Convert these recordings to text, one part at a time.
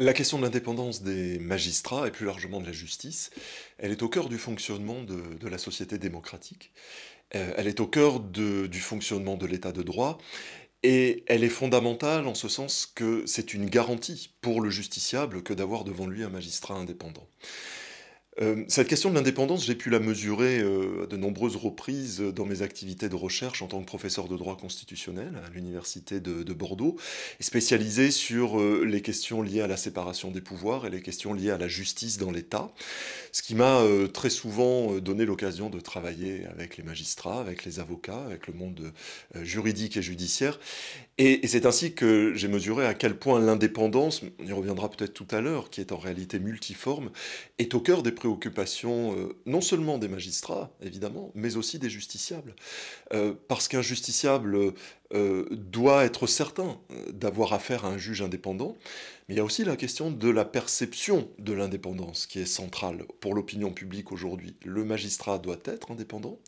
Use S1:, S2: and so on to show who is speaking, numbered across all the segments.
S1: La question de l'indépendance des magistrats et plus largement de la justice, elle est au cœur du fonctionnement de, la société démocratique, euh, elle est au cœur du fonctionnement de l'état de droit, et elle est fondamentale en ce sens que c'est une garantie pour le justiciable que d'avoir devant lui un magistrat indépendant. Euh, cette question de l'indépendance, j'ai pu la mesurer euh, de nombreuses reprises dans mes activités de recherche en tant que professeur de droit constitutionnel à l'université de, Bordeaux, spécialisé sur euh, les questions liées à la séparation des pouvoirs et les questions liées à la justice dans l'État, ce qui m'a très souvent donné l'occasion de travailler avec les magistrats, avec les avocats, avec le monde juridique et judiciaire. Et, et c'est ainsi que j'ai mesuré à quel point l'indépendance, on y reviendra peut-être tout à l'heure, qui est en réalité multiforme, est au cœur des préoccupations Occupation euh, non seulement des magistrats, évidemment, mais aussi des justiciables. Euh, parce qu'un justiciable euh, doit être certain d'avoir affaire à un juge indépendant, mais il y a aussi la question de la perception de l'indépendance qui est centrale pour l'opinion publique aujourd'hui. Le magistrat doit être indépendant,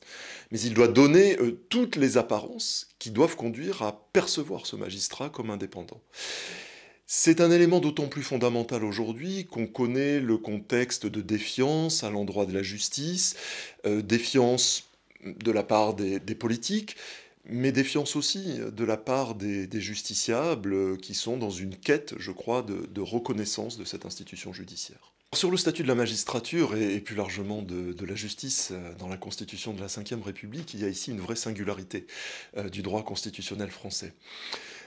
S1: mais il doit donner toutes les apparences qui doivent conduire à percevoir ce magistrat comme indépendant. C'est un élément d'autant plus fondamental aujourd'hui qu'on connaît le contexte de défiance à l'endroit de la justice, euh, défiance de la part des, politiques, mais défiance aussi de la part des, justiciables qui sont dans une quête, je crois, de, reconnaissance de cette institution judiciaire. Sur le statut de la magistrature et, plus largement de, la justice euh, dans la Constitution de la Ve République, il y a ici une vraie singularité euh, du droit constitutionnel français.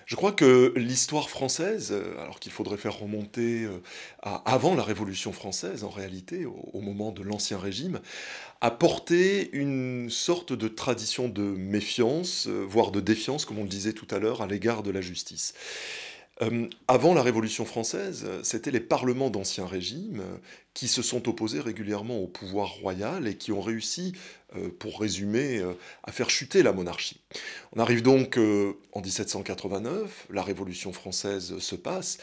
S1: Je crois que l'histoire française, euh, alors qu'il faudrait faire remonter euh, avant la Révolution française en réalité, au moment de l'Ancien Régime, a porté une sorte de tradition de méfiance, euh, voire de défiance, comme on le disait tout à l'heure, à l'égard de la justice. avant la Révolution française, c'était les parlements d'Ancien Régime qui se sont opposés régulièrement au pouvoir royal et qui ont réussi euh, pour résumer, euh, à faire chuter la monarchie. On arrive donc euh, en 1789, la Révolution française se passe,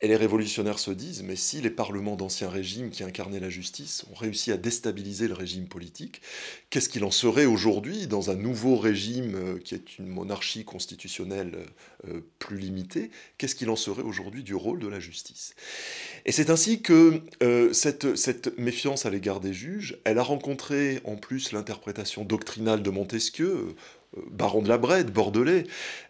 S1: et les révolutionnaires se disent, mais si les parlements d'ancien régime qui incarnaient la justice ont réussi à déstabiliser le régime politique, qu'est-ce qu'il en serait aujourd'hui dans un nouveau régime qui est une monarchie constitutionnelle plus limitée Qu'est-ce qu'il en serait aujourd'hui du rôle de la justice Et c'est ainsi que cette, cette méfiance à l'égard des juges, elle a rencontré en plus l'intervention interprétation doctrinale de Montesquieu, euh, euh, baron de la Brède, bordelais,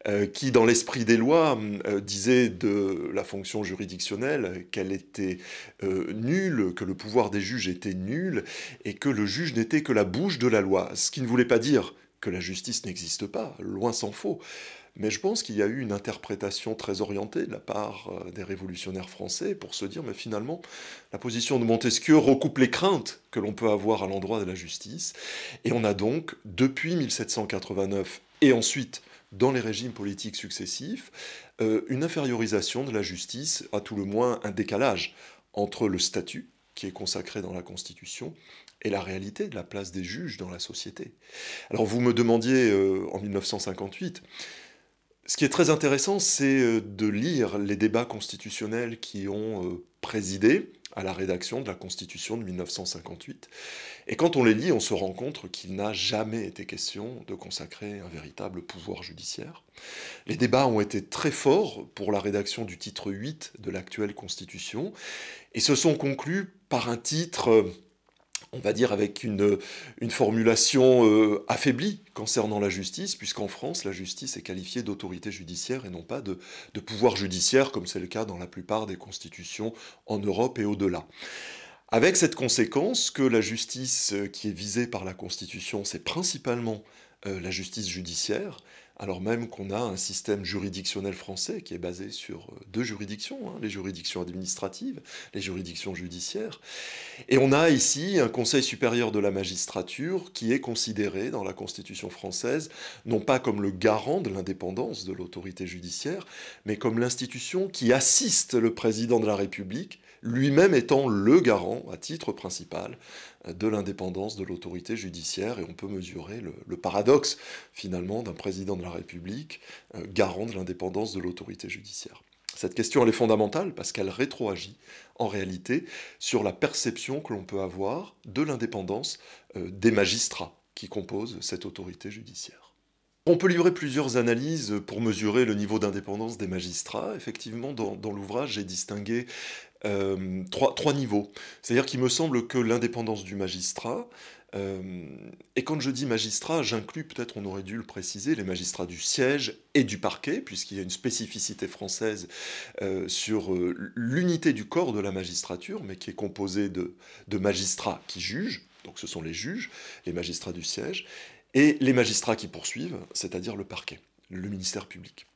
S1: euh, qui, dans l'esprit des lois, disait de la fonction juridictionnelle qu'elle était nulle, que le pouvoir des juges était nul, et que le juge n'était que la bouche de la loi, ce qui ne voulait pas dire que la justice n'existe pas, loin s'en faut. Mais je pense qu'il y a eu une interprétation très orientée de la part euh, des révolutionnaires français pour se dire, mais finalement, la position de Montesquieu recoupe les craintes que l'on peut avoir à l'endroit de la justice. Et on a donc, depuis 1789 et ensuite dans les régimes politiques successifs, euh, une infériorisation de la justice, à tout le moins un décalage entre le statut qui est consacré dans la Constitution et la réalité de la place des juges dans la société. Alors vous me demandiez euh, en 1958 ce qui est très intéressant, c'est euh, de lire les débats constitutionnels qui ont euh, présidé à la rédaction de la Constitution de 1958. Et quand on les lit, on se rend compte qu'il n'a jamais été question de consacrer un véritable pouvoir judiciaire. Les débats ont été très forts pour la rédaction du titre 8 de l'actuelle Constitution et se sont conclus par un titre euh, on va dire, avec une, formulation euh, affaiblie concernant la justice, puisqu'en France, la justice est qualifiée d'autorité judiciaire et non pas de, pouvoir judiciaire, comme c'est le cas dans la plupart des constitutions en Europe et au-delà. Avec cette conséquence que la justice euh, qui est visée par la Constitution, c'est principalement euh, la justice judiciaire, alors même qu'on a un système juridictionnel français qui est basé sur euh, deux juridictions, hein, les juridictions administratives, les juridictions judiciaires. Et on a ici un Conseil supérieur de la magistrature qui est considéré dans la Constitution française non pas comme le garant de l'indépendance de l'autorité judiciaire, mais comme l'institution qui assiste le président de la République lui-même étant le garant, à titre principal, de l'indépendance de l'autorité judiciaire. Et on peut mesurer le, paradoxe, finalement, d'un président de la République, euh, garant de l'indépendance de l'autorité judiciaire. Cette question, elle est fondamentale parce qu'elle rétroagit en réalité sur la perception que l'on peut avoir de l'indépendance euh, des magistrats qui composent cette autorité judiciaire. On peut livrer plusieurs analyses pour mesurer le niveau d'indépendance des magistrats. Effectivement, dans, l'ouvrage, j'ai distingué euh, trois, niveaux. C'est-à-dire qu'il me semble que l'indépendance du magistrat, euh, et quand je dis magistrat, j'inclus, peut-être on aurait dû le préciser, les magistrats du siège et du parquet, puisqu'il y a une spécificité française euh, sur l'unité du corps de la magistrature, mais qui est composée de magistrats qui jugent, donc ce sont les juges, les magistrats du siège, et les magistrats qui poursuivent, c'est-à-dire le parquet, le ministère public.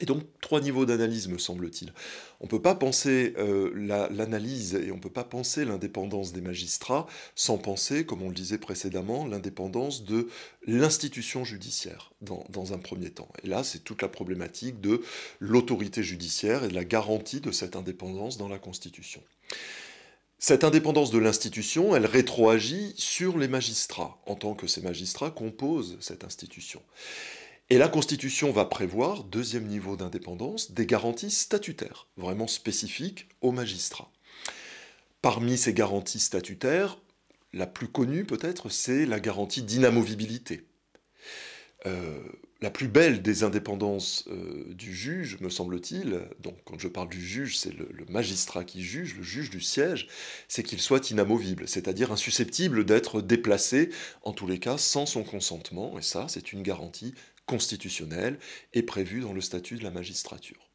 S1: Et donc, trois niveaux d'analyse, me semble-t-il. On ne peut pas penser euh, l'analyse et on ne peut pas penser l'indépendance des magistrats sans penser, comme on le disait précédemment, l'indépendance de l'institution judiciaire dans, dans, un premier temps. Et là, c'est toute la problématique de l'autorité judiciaire et de la garantie de cette indépendance dans la Constitution. Cette indépendance de l'institution, elle rétroagit sur les magistrats, en tant que ces magistrats composent cette institution. Et la Constitution va prévoir, deuxième niveau d'indépendance, des garanties statutaires, vraiment spécifiques aux magistrats. Parmi ces garanties statutaires, la plus connue peut-être, c'est la garantie d'inamovibilité. Euh, la plus belle des indépendances euh, du juge, me semble-t-il, donc quand je parle du juge, c'est le, magistrat qui juge, le juge du siège, c'est qu'il soit inamovible, c'est-à-dire insusceptible d'être déplacé, en tous les cas, sans son consentement, et ça, c'est une garantie constitutionnelle et prévue dans le statut de la magistrature.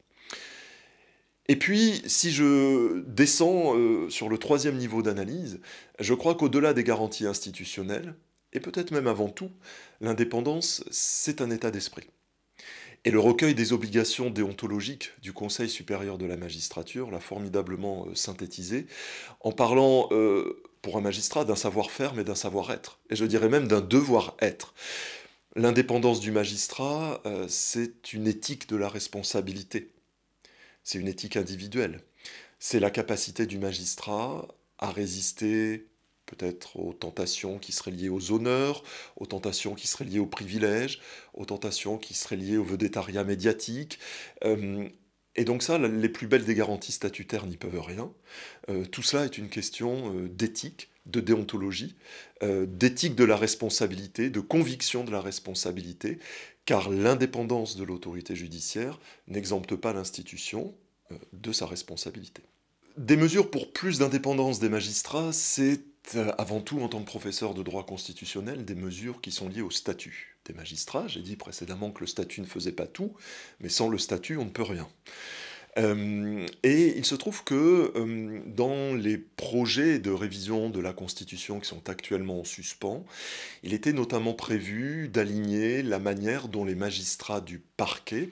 S1: Et puis, si je descends euh, sur le troisième niveau d'analyse, je crois qu'au-delà des garanties institutionnelles, et peut-être même avant tout, l'indépendance, c'est un état d'esprit. Et le recueil des obligations déontologiques du Conseil supérieur de la magistrature l'a formidablement euh, synthétisé en parlant euh, pour un magistrat d'un savoir-faire mais d'un savoir-être, et je dirais même d'un devoir-être. L'indépendance du magistrat, euh, c'est une éthique de la responsabilité, c'est une éthique individuelle, c'est la capacité du magistrat à résister peut-être aux tentations qui seraient liées aux honneurs, aux tentations qui seraient liées aux privilèges, aux tentations qui seraient liées au vedettariat médiatique. Euh, et donc ça, les plus belles des garanties statutaires n'y peuvent rien. Euh, tout cela est une question euh, d'éthique, de déontologie, d'éthique de la responsabilité, de conviction de la responsabilité, car l'indépendance de l'autorité judiciaire n'exempte pas l'institution de sa responsabilité. Des mesures pour plus d'indépendance des magistrats, c'est euh, avant tout en tant que professeur de droit constitutionnel des mesures qui sont liées au statut des magistrats. J'ai dit précédemment que le statut ne faisait pas tout, mais sans le statut, on ne peut rien. Euh, et il se trouve que euh, dans les projets de révision de la Constitution qui sont actuellement en suspens, il était notamment prévu d'aligner la manière dont les magistrats du parquet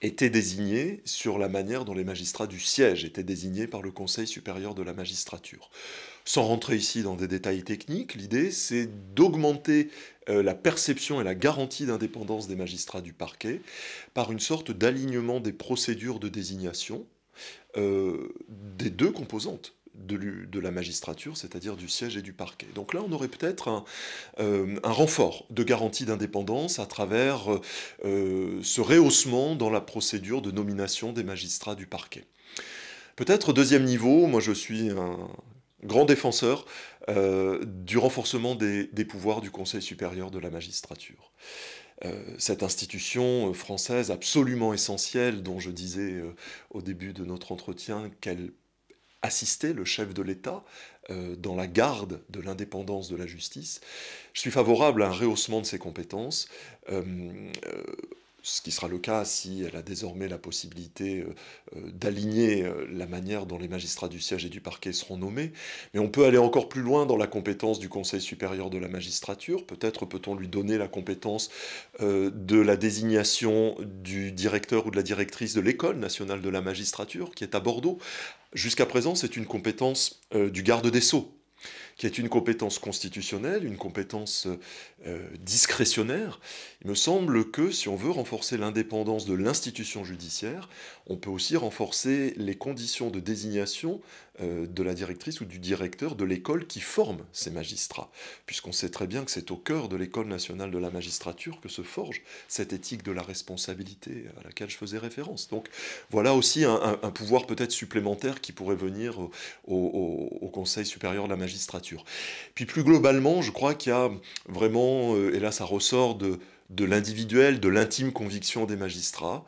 S1: étaient désignés sur la manière dont les magistrats du siège étaient désignés par le Conseil supérieur de la magistrature. Sans rentrer ici dans des détails techniques, l'idée c'est d'augmenter euh, la perception et la garantie d'indépendance des magistrats du parquet par une sorte d'alignement des procédures de désignation euh, des deux composantes de, la magistrature, c'est-à-dire du siège et du parquet. Donc là, on aurait peut-être un, euh, renfort de garantie d'indépendance à travers ce rehaussement dans la procédure de nomination des magistrats du parquet. Peut-être deuxième niveau, moi je suis un grand défenseur euh, du renforcement des, pouvoirs du Conseil supérieur de la magistrature. Euh, cette institution euh, française absolument essentielle dont je disais au début de notre entretien qu'elle assistait le chef de l'État dans la garde de l'indépendance de la justice, je suis favorable à un rehaussement de ses compétences ce qui sera le cas si elle a désormais la possibilité euh, euh, d'aligner euh, la manière dont les magistrats du siège et du parquet seront nommés, mais on peut aller encore plus loin dans la compétence du Conseil supérieur de la magistrature, peut-être peut-on lui donner la compétence de la désignation du directeur ou de la directrice de l'école nationale de la magistrature qui est à Bordeaux. Jusqu'à présent, c'est une compétence du garde des sceaux, qui est une compétence constitutionnelle, une compétence euh, discrétionnaire. Il me semble que si on veut renforcer l'indépendance de l'institution judiciaire, on peut aussi renforcer les conditions de désignation euh, de la directrice ou du directeur de l'école qui forme ces magistrats, puisqu'on sait très bien que c'est au cœur de l'école nationale de la magistrature que se forge cette éthique de la responsabilité à laquelle je faisais référence. Donc voilà aussi un, pouvoir peut-être supplémentaire qui pourrait venir au, au, Conseil supérieur de la magistrature. Puis plus globalement, je crois qu'il y a vraiment, euh, et là ça ressort de de l'individuel, de l'intime conviction des magistrats.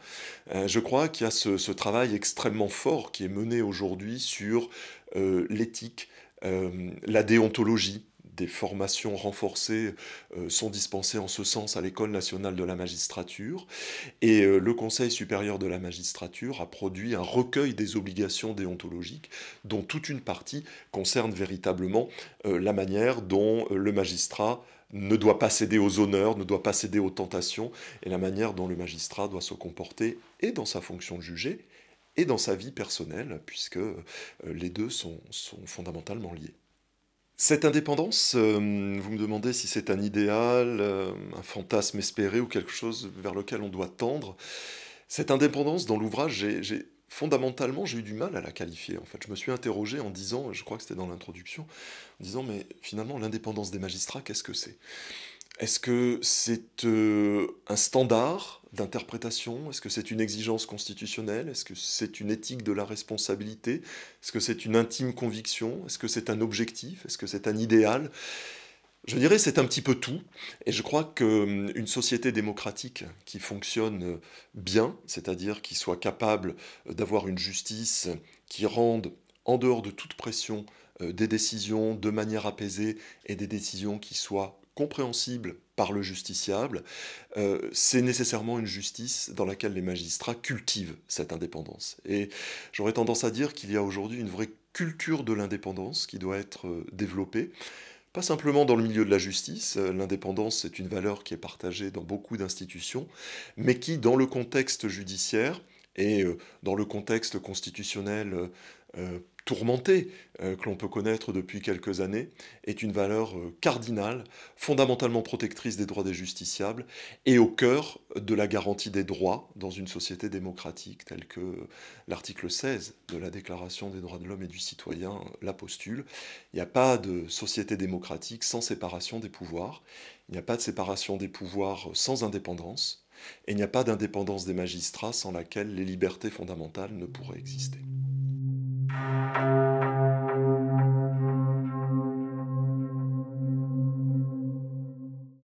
S1: Euh, je crois qu'il y a ce, travail extrêmement fort qui est mené aujourd'hui sur euh, l'éthique, euh, la déontologie, des formations renforcées sont dispensées en ce sens à l'École nationale de la magistrature. Et le Conseil supérieur de la magistrature a produit un recueil des obligations déontologiques, dont toute une partie concerne véritablement la manière dont le magistrat ne doit pas céder aux honneurs, ne doit pas céder aux tentations, et la manière dont le magistrat doit se comporter, et dans sa fonction de juger, et dans sa vie personnelle, puisque euh, les deux sont, fondamentalement liés. Cette indépendance, euh, vous me demandez si c'est un idéal, euh, un fantasme espéré ou quelque chose vers lequel on doit tendre. Cette indépendance, dans l'ouvrage, j'ai fondamentalement, j'ai eu du mal à la qualifier. En fait, je me suis interrogé en disant, je crois que c'était dans l'introduction, en disant, mais finalement, l'indépendance des magistrats, qu'est-ce que c'est Est-ce que c'est euh, un standard d'interprétation Est-ce que c'est une exigence constitutionnelle Est-ce que c'est une éthique de la responsabilité Est-ce que c'est une intime conviction Est-ce que c'est un objectif Est-ce que c'est un idéal je dirais c'est un petit peu tout, et je crois qu'une hum, société démocratique qui fonctionne euh, bien, c'est-à-dire qui soit capable euh, d'avoir une justice qui rende en dehors de toute pression euh, des décisions de manière apaisée et des décisions qui soient compréhensibles par le justiciable, c'est nécessairement une justice dans laquelle les magistrats cultivent cette indépendance. Et j'aurais tendance à dire qu'il y a aujourd'hui une vraie culture de l'indépendance qui doit être développée pas simplement dans le milieu de la justice, euh, l'indépendance c'est une valeur qui est partagée dans beaucoup d'institutions, mais qui dans le contexte judiciaire et euh, dans le contexte constitutionnel euh, tourmentée euh, que l'on peut connaître depuis quelques années est une valeur euh, cardinale, fondamentalement protectrice des droits des justiciables et au cœur de la garantie des droits dans une société démocratique telle que l'article 16 de la Déclaration des droits de l'homme et du citoyen euh, la postule. Il n'y a pas de société démocratique sans séparation des pouvoirs, il n'y a pas de séparation des pouvoirs sans indépendance, et il n'y a pas d'indépendance des magistrats sans laquelle les libertés fondamentales ne pourraient exister. Thank you.